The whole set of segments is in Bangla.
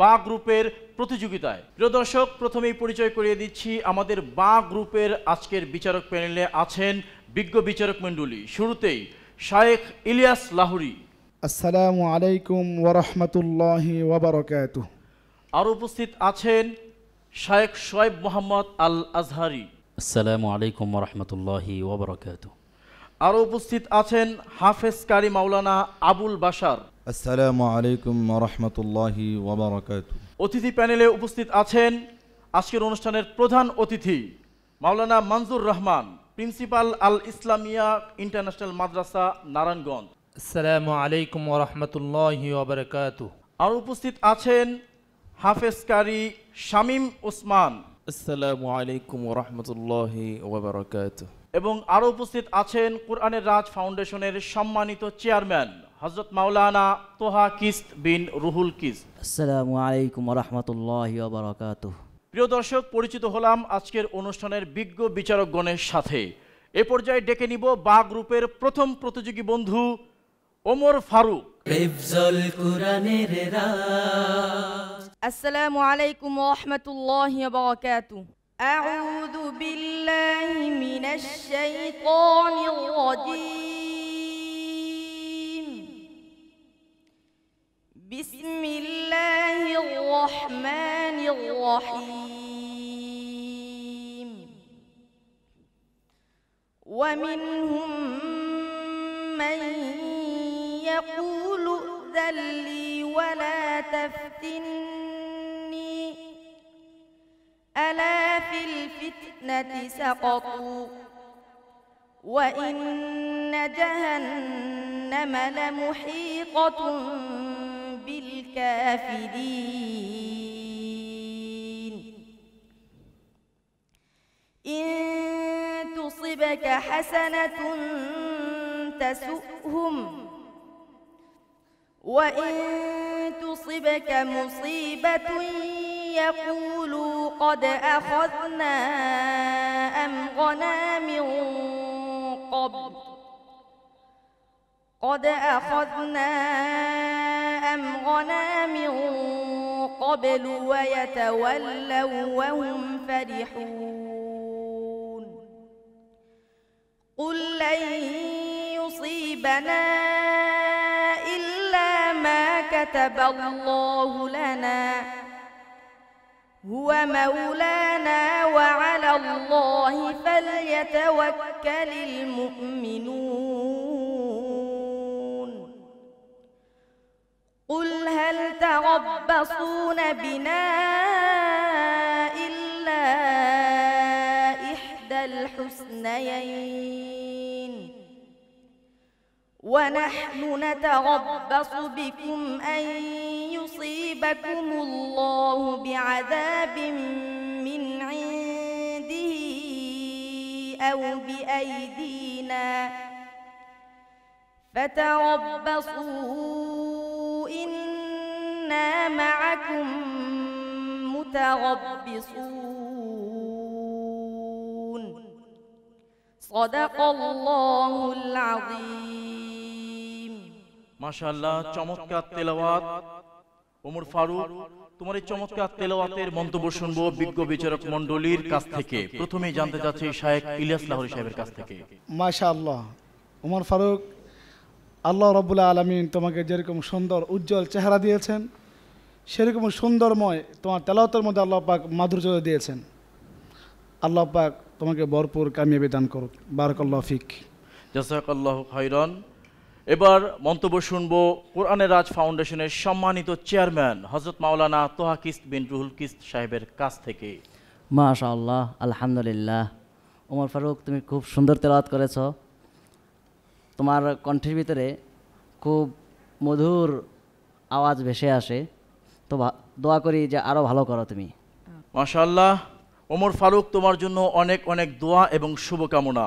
বা গ্রুপের প্রতিযোগিতায় প্রিয় দর্শক প্রথমেই পরিচয় করিয়ে দিচ্ছি আমাদের বা গ্রুপের আজকের বিচারক প্যানেলে আছেন বিজ্ঞ বিচারক মণ্ডলী শুরুতেই শায়েখ ইলিয়াস লাহুরি আসসালামু আলাইকুম ওরহমতুল্লাহ ওবরাকাত আর উপস্থিত আছেন শায়েখ শোয়েব মোহাম্মদ আল আজহারি আসসালামু আলাইকুম ওরহমতুল্লাহ ওবরাকাত আরও উপস্থিত আছেন হাফেজ কারি মাওলানা আবুল বাসার আসসালামু আলাইকুম রহমতুল্লাহি ওবরাকাত অতিথি প্যানেলে উপস্থিত আছেন আজকের অনুষ্ঠানের প্রধান অতিথি মাওলানা মানজুর রহমান প্রিন্সিপাল আল ইসলামিয়া ইন্টারন্যাশনাল মাদ্রাসা নারায়ণগঞ্জ আসসালামু আলাইকুম রহমতুল্লাহি ওবরাকাত আর উপস্থিত আছেন হাফেজ কারি শামীম ওসমান আসসালামু আলাইকুম রহমতুল্লাহি ওবরাকাত এবং আরও উপস্থিত আছেন কোরআনের রাজ ফাউন্ডেশনের সম্মানিত চেয়ারম্যান হজরত মাওলানা তোহা কিস্ত বিন রুহুল কিস্ত আসসালামু আলাইকুম রহমতুল্লাহ বারাকাত প্রিয় দর্শক পরিচিত হলাম আজকের অনুষ্ঠানের বিজ্ঞ বিচারকগণের সাথে এ পর্যায়ে ডেকে নিব বা গ্রুপের প্রথম প্রতিযোগী বন্ধু ওমর ফারুক আসসালামু আলাইকুম রহমতুল্লাহ বারাকাতু أعوذ بالله من الشيطان الرجيم بسم الله الرحمن الرحيم ومنهم من يقول ائذن لي ولا تفتني ألا في الفتنة سقطوا وإن جهنم لمحيطة للكافرين إن تصبك حسنة تسؤهم وإن تصبك مصيبة يقولوا قد أخذنا أمرنا من قبل قد أخذنا أم من قبل ويتولوا وهم فرحون قل لن يصيبنا إلا ما كتب الله لنا هو مولانا وعلى الله فليتوكل المؤمنون قل هل تربصون بنا إلا إحدى الحسنيين ونحن نتربص بكم أن يصيبكم الله بعذاب من عنده أو بأيدينا فتربصوا মাশাল্লাহ চমৎকার তেলাওয়াত ওমর ফারুক তোমার এই চমৎকার তেলাওয়াতের মন্তব্য শুনবো বিজ্ঞ বিচারক মন্ডলীর কাছ থেকে প্রথমে জানতে চাচ্ছি শায়েক ইলিয়াস লাহরি সাহেবের কাছ থেকে মাশাল্লাহ ওমর ফারুক আল্লাহ রবুল্লা আলমিন তোমাকে যেরকম সুন্দর উজ্জ্বল চেহারা দিয়েছেন সেরকম সুন্দরময় তোমার তেলাওতের মধ্যে আল্লাহ পাক মাধুর্য দিয়েছেন আল্লাহ পাক তোমাকে ভরপুর কামিয়াবি দান করুক বারকল্লা ফিক জাসাকাল্লাহ খাইরন এবার মন্তব্য শুনবো কোরআনের রাজ ফাউন্ডেশনের সম্মানিত চেয়ারম্যান হজরত মাওলানা তোহা কিস্ত বিন রুহুল কিস্ত সাহেবের কাছ থেকে মাশাআল্লাহ আলহামদুলিল্লাহ ওমর ফারুক তুমি খুব সুন্দর তেলাওয়াত করেছ তোমার কণ্ঠের ভিতরে খুব মধুর আওয়াজ ভেসে আসে তো দোয়া করি যে আরও ভালো করো তুমি মাশাল্লাহ ওমর ফারুক তোমার জন্য অনেক অনেক দোয়া এবং শুভকামনা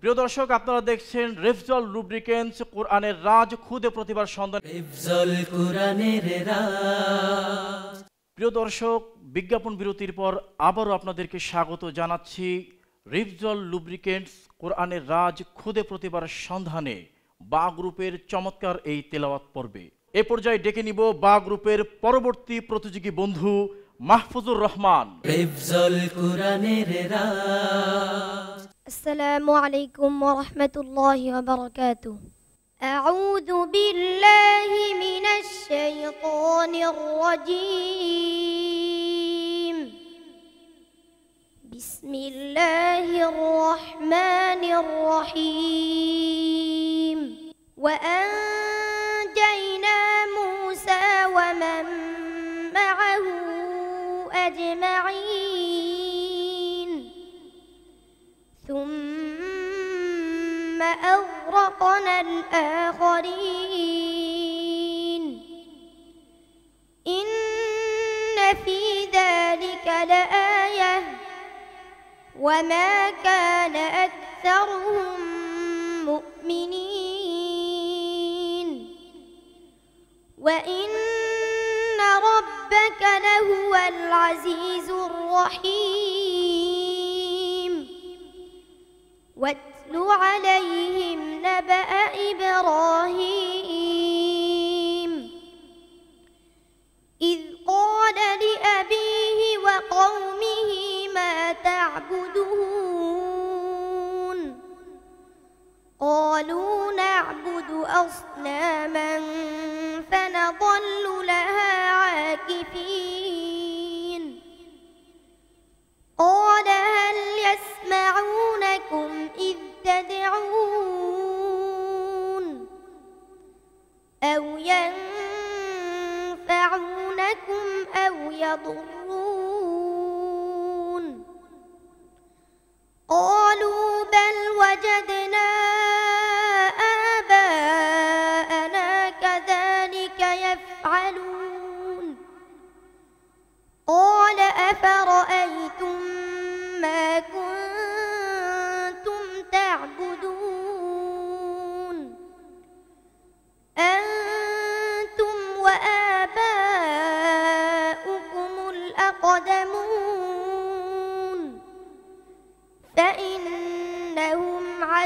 প্রিয় দর্শক আপনারা দেখছেন রেফজল রুব্রিকেন্স কোরআনের রাজ খুদে প্রতিভার সন্ধান প্রিয় দর্শক বিজ্ঞাপন বিরতির পর আবারও আপনাদেরকে স্বাগত জানাচ্ছি রিফজল লুব্রিকেন্টস কোরআনের রাজ খুদে প্রতিভার সন্ধানে বা গ্রুপের চমৎকার এই তেলাওয়াত পর্বে এ পর্যায়ে ডেকে নিব বা গ্রুপের পরবর্তী প্রতিযোগী বন্ধু মাহফুজুর রহমান আসসালামু আলাইকুম ওয়া রাহমাতুল্লাহি ওয়া বারাকাতুহু আউযু বিল্লাহি মিনাশ শাইতানির রাজীম বিসমিল্লাহির রহমানির রহিম وأنجينا موسى ومن معه أجمعين ثم أغرقنا الآخرين إن في ذلك لآية وما كان أكثرهم مؤمنين وإن ربك لهو العزيز الرحيم واتل عليهم نبأ إبراهيم إذ قال لأبيه وقومه ما تعبدون قالوا نعبد أصناما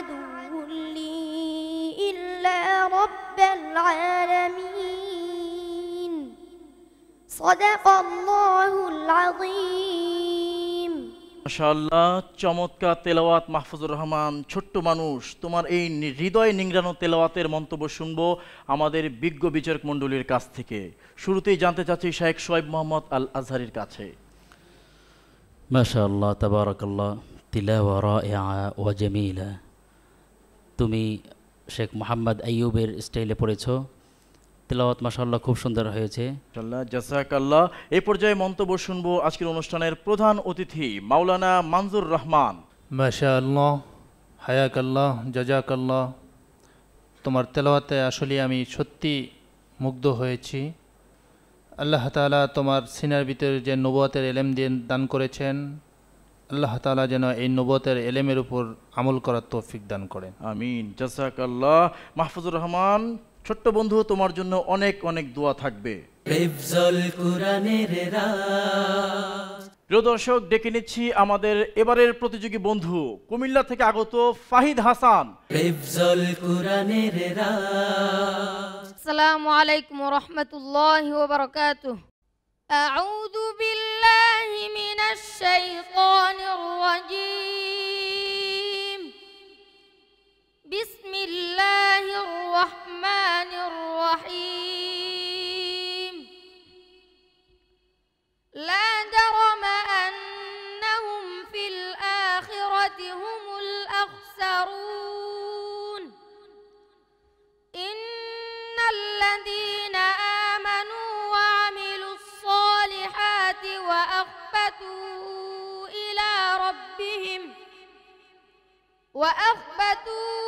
عدو لي إلا رب العالمين صدق الله العظيم মাশাআল্লাহ চমৎকার তেলাওয়াত মাহফুজুর রহমান ছোট্ট মানুষ তোমার এই হৃদয় নিংড়ানো তেলাওয়াতের মন্তব্য শুনবো আমাদের বিজ্ঞ বিচারক মণ্ডলীর কাছ থেকে শুরুতেই জানতে চাচ্ছি শেখ সোয়েব মোহাম্মদ আল আজহারির কাছে মাশাআল্লাহ তাবারাকাল্লাহ তিলাওয়া রাইআ ওয়া জামিলা তুমি শেখ মোহাম্মদ আইয়ুবের স্টাইলে পড়েছো তেলাওয়াত মাসাল্লাহ খুব সুন্দর হয়েছে জাসাকাল্লাহ এই পর্যায়ে মন্তব্য শুনবো আজকের অনুষ্ঠানের প্রধান অতিথি মাওলানা মানজুর রহমান মাশাআল্লাহ হায়াকাল্লাহ জাজাকাল্লাহ তোমার তেলাওয়াতে আসলে আমি সত্যি মুগ্ধ হয়েছি আল্লাহ তালা তোমার সিনার ভিতরে যে নবুয়াতের এলেম দিয়ে দান করেছেন আল্লাহ তালা যেন এই নবতের এলেমের উপর আমল করার তৌফিক দান করেন আমিন জাসাক আল্লাহ মাহফুজুর রহমান ছোট্ট বন্ধু তোমার জন্য অনেক অনেক দোয়া থাকবে দর্শক ডেকে নিচ্ছি আমাদের এবারের প্রতিযোগী বন্ধু কুমিল্লা থেকে আগত ফাহিদ হাসান আসসালামু আলাইকুম রহমতুল্লাহ أعوذ بالله من الشيطان الرجيم بسم الله الرحمن الرحيم لا جرم أنهم في الآخرة هم الأخسرون وأخبتوا إلى ربهم وأخبتوا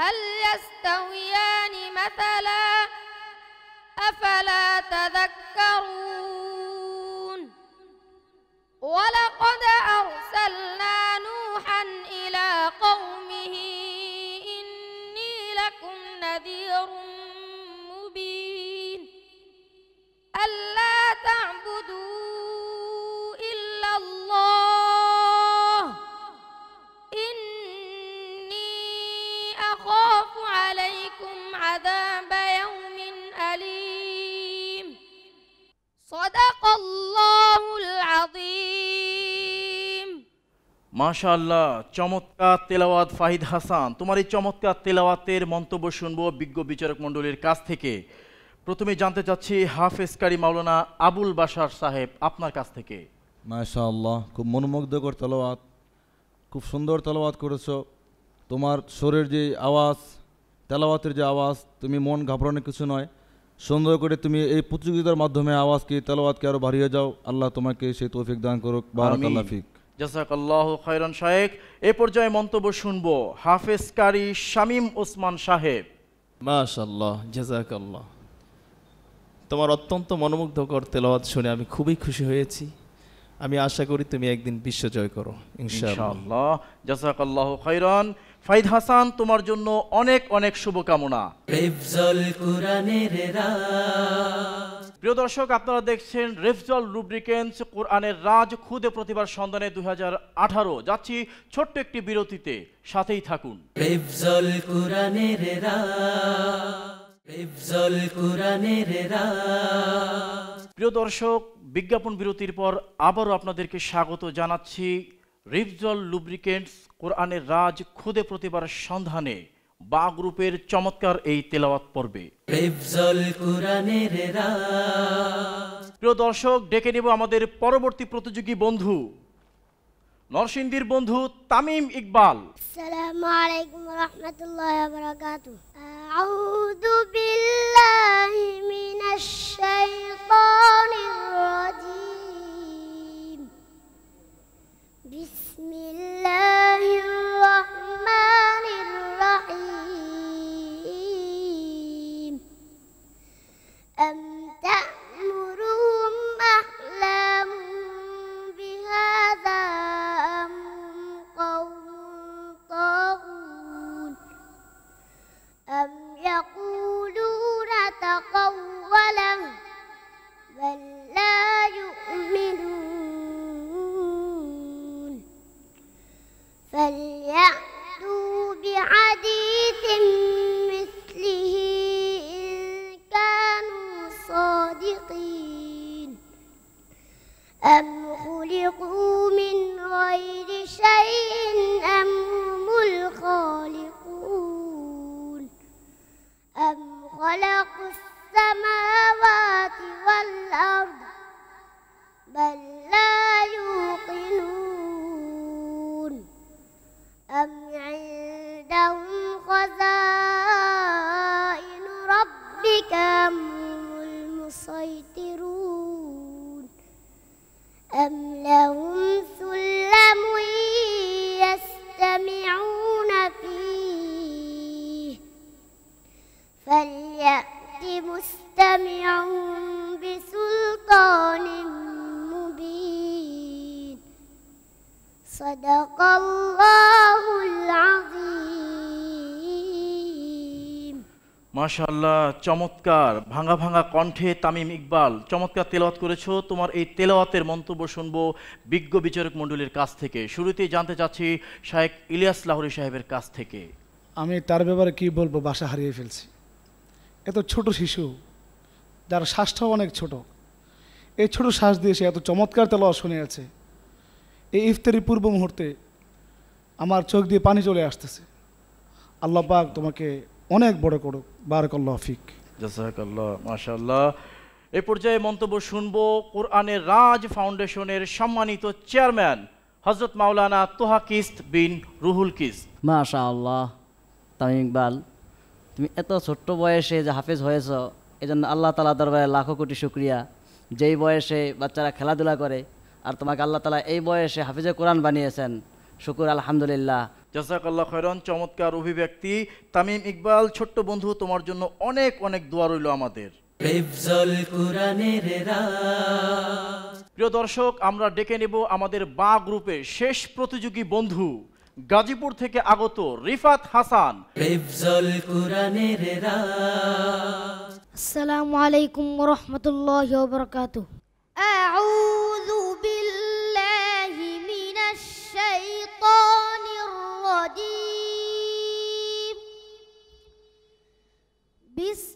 هل يستويان مثلا أفلا تذكرون মাশাল্লাহ চমৎকার তেলাওয়াত ফাহিদ হাসান তোমার এই চমৎকার তেলাওয়াতের মন্তব্য শুনবো বিজ্ঞ বিচারক মণ্ডলীর কাছ থেকে প্রথমে জানতে চাচ্ছি হাফেজকারী মাওলানা আবুল বাসার সাহেব আপনার কাছ থেকে মাশাল্লাহ খুব মনোমুগ্ধকর তেলাওয়াত খুব সুন্দর তেলাওয়াত করেছো তোমার শরীর যে আওয়াজ তেলাওয়াতের যে আওয়াজ তুমি মন ঘাবড়ানো কিছু নয় সুন্দর করে তুমি এই প্রতিযোগিতার মাধ্যমে আওয়াজকে তেলাওয়াতকে আরও বাড়িয়ে যাও আল্লাহ তোমাকে সেই তৌফিক দান করুক ফিক জাজাকাল্লাহ খায়রান শাহেক এ পর্যায়ে মন্তব্য শুনব হাফেজ কারি শামীম ওসমান সাহেব মাশাল্লাহ জাজাকাল্লাহ তোমার অত্যন্ত মনোমুগ্ধকর তেলাওয়াত শুনে আমি খুবই খুশি হয়েছি আমি আশা করি তুমি একদিন বিশ্ব জয় করো ইনশাআল্লাহ জাজাকাল্লাহ খায়রান ফাইদ হাসান তোমার জন্য অনেক অনেক শুভকামনা প্রিয় দর্শক আপনারা দেখছেন রেফজল রুব্রিকেন্স কোরআনের রাজ খুদে প্রতিভার সন্ধানে দুই যাচ্ছি ছোট্ট একটি বিরতিতে সাথেই থাকুন প্রিয় দর্শক বিজ্ঞাপন বিরতির পর আবারও আপনাদেরকে স্বাগত জানাচ্ছি রিফজল লুব্রিকেন্টস কোরআনের রাজ খুদে প্রতিবার সন্ধানে বা গ্রুপের চমৎকার এই তেলাওয়াত পর্বে প্রিয় দর্শক ডেকে নেব আমাদের পরবর্তী প্রতিযোগী বন্ধু নরসিংদীর বন্ধু তামিম ইকবাল আসসালামু আলাইকুম بسم الله الرحمن الرحيم أم صدق الله العظيم الله চমৎকার ভাঙা ভাঙা কণ্ঠে তামিম ইকবাল চমৎকার তেলাওয়াত করেছো তোমার এই তেলাওয়াতের মন্তব্য শুনবো বিজ্ঞ বিচারক মণ্ডলীর কাছ থেকে শুরুতেই জানতে চাচ্ছি শায়েক ইলিয়াস লাহরি সাহেবের কাছ থেকে আমি তার ব্যাপারে কি বলবো বাসা হারিয়ে ফেলছি এত ছোট শিশু যার শ্বাসটাও অনেক ছোট এই ছোট শ্বাস দিয়ে সে এত চমৎকার তেলাওয়াত শুনে আছে এই ইফতারি পূর্ব মুহূর্তে আমার চোখ দিয়ে পানি চলে আসতেছে আল্লাহ পাক তোমাকে অনেক বড় করুক বারকাল্লাহ ফিক জাসাকাল্লাহ মাশাল্লাহ এ পর্যায়ে মন্তব্য শুনব কোরআনের রাজ ফাউন্ডেশনের সম্মানিত চেয়ারম্যান হজরত মাওলানা তোহা কিস্ত বিন রুহুল কিস্ত মাশা আল্লাহ তামিম ইকবাল তুমি এত ছোট্ট বয়সে যে হাফেজ হয়েছ এজন্য আল্লাহ তালা দরবারে লাখো কোটি শুক্রিয়া যেই বয়সে বাচ্চারা খেলাধুলা করে আর তোমাকে আল্লাহ তালা এই বয়সে হাফিজে কোরআন বানিয়েছেন শুকুর আলহামদুলিল্লাহ জাজাকাল্লাহ খৈরন চমৎকার অভিব্যক্তি তামিম ইকবাল ছোট্ট বন্ধু তোমার জন্য অনেক অনেক দোয়া রইল আমাদের প্রিয় দর্শক আমরা ডেকে নেব আমাদের বা গ্রুপে শেষ প্রতিযোগী বন্ধু গাজীপুর থেকে আগত রিফাত হাসান আসসালামু আলাইকুম রহমতুল্লাহ بالله من الشيطان الرجيم بسم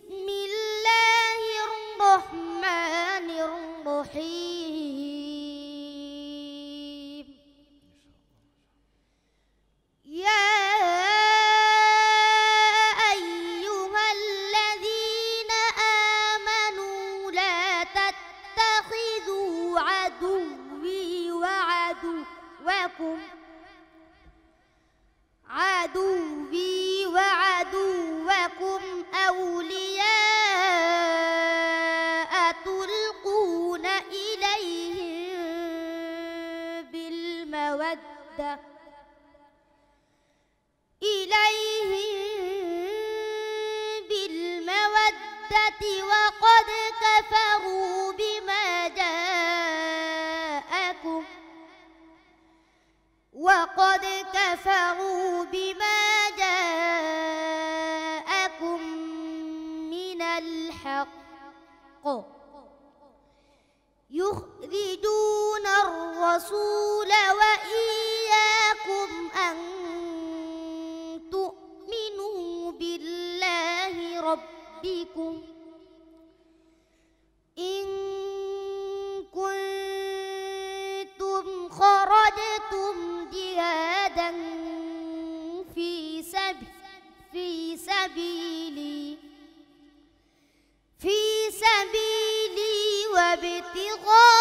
比婚。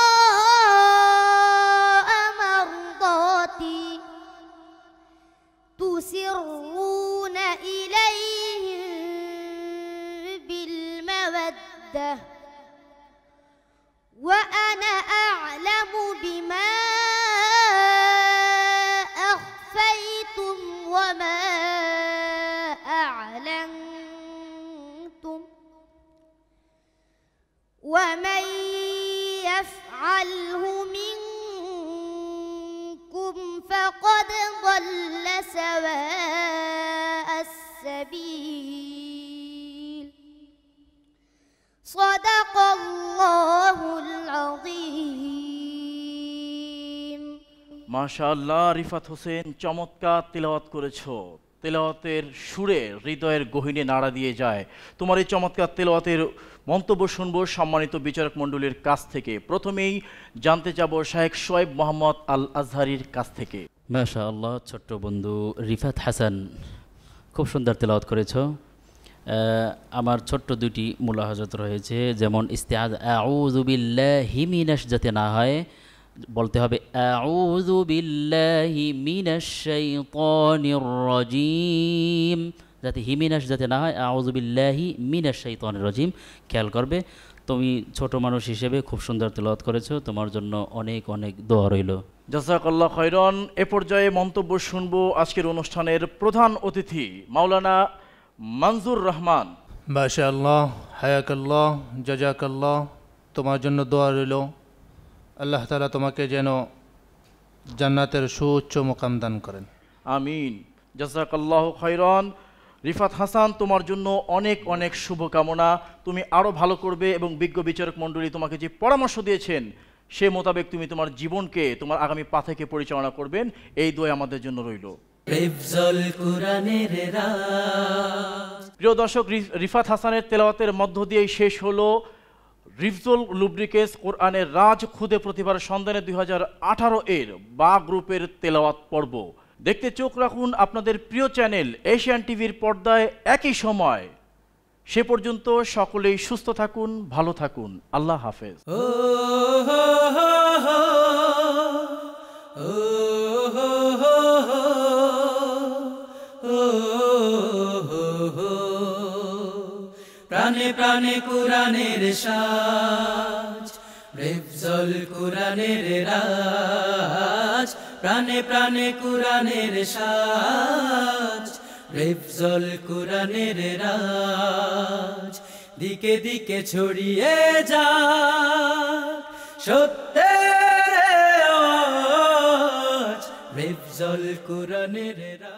মাশাল্লাহ রিফাত হোসেন চমৎকার তেলাওয়াত করেছো তেলাওয়াতের সুরে হৃদয়ের গহিনে নাড়া দিয়ে যায় তোমার এই চমৎকার তেলাওয়াতের মন্তব্য শুনব সম্মানিত বিচারক মণ্ডলীর কাছ থেকে প্রথমেই জানতে যাব শাহেক শোয়েব মোহাম্মদ আল আজহারির কাছ থেকে মাশাল্লাহ ছোট্ট বন্ধু রিফাত হাসান খুব সুন্দর তেলাওয়াত করেছ আমার ছোট্ট দুটি মুলাহাজত রয়েছে যেমন ইস্তেয়াজ আউজুবিল্লাহ হিমিনাস যাতে না হয় বলতে হবে যাতে হিমিনাস যাতে না হয় আউজুবিল্লাহি মিনাস মিনাশ শাইতানির রাজিম খেয়াল করবে তুমি ছোট মানুষ হিসেবে খুব সুন্দর তেলাওয়াত করেছো তোমার জন্য অনেক অনেক দোয়া রইল জাজাকাল্লাহ খৈরন এ পর্যায়ে মন্তব্য শুনবো আজকের অনুষ্ঠানের প্রধান অতিথি মাওলানা মনজুর রহমান মাশাআল্লাহ হায়াকাল্লাহ জাজাকাল্লাহ তোমার জন্য দোয়া রইল আল্লাহ তালা তোমাকে যেন জান্নাতের সুউচ্চ মোকাম দান করেন আমিন জাজাকাল্লাহ খৈরন রিফাত হাসান তোমার জন্য অনেক অনেক শুভকামনা তুমি আরও ভালো করবে এবং বিজ্ঞ বিচারক মণ্ডলী তোমাকে যে পরামর্শ দিয়েছেন সে মোতাবেক তুমি তোমার জীবনকে তোমার আগামী পাথেকে পরিচালনা করবেন এই দোয় আমাদের জন্য রইল প্রিয় দর্শক রিফাত হাসানের তেলাওয়াতের মধ্য দিয়েই শেষ হলো রিফজুল লুব্রিকেস কোরআনের রাজ খুদে প্রতিভার সন্ধানে দুই এর বা গ্রুপের তেলাওয়াত পর্ব দেখতে চোখ রাখুন আপনাদের প্রিয় চ্যানেল এশিয়ান টিভির পর্দায় একই সময় সে পর্যন্ত সকলেই সুস্থ থাকুন ভালো থাকুন আল্লাহ হাফেজ প্রাণে কুরানের সাজ রেফজল কুরানের রাজ প্রাণে প্রাণে কুরানের সাজ রেফজল কুরানের রাজ দিকে দিকে ছড়িয়ে যা সত্য রেফজল কুরানের রাজ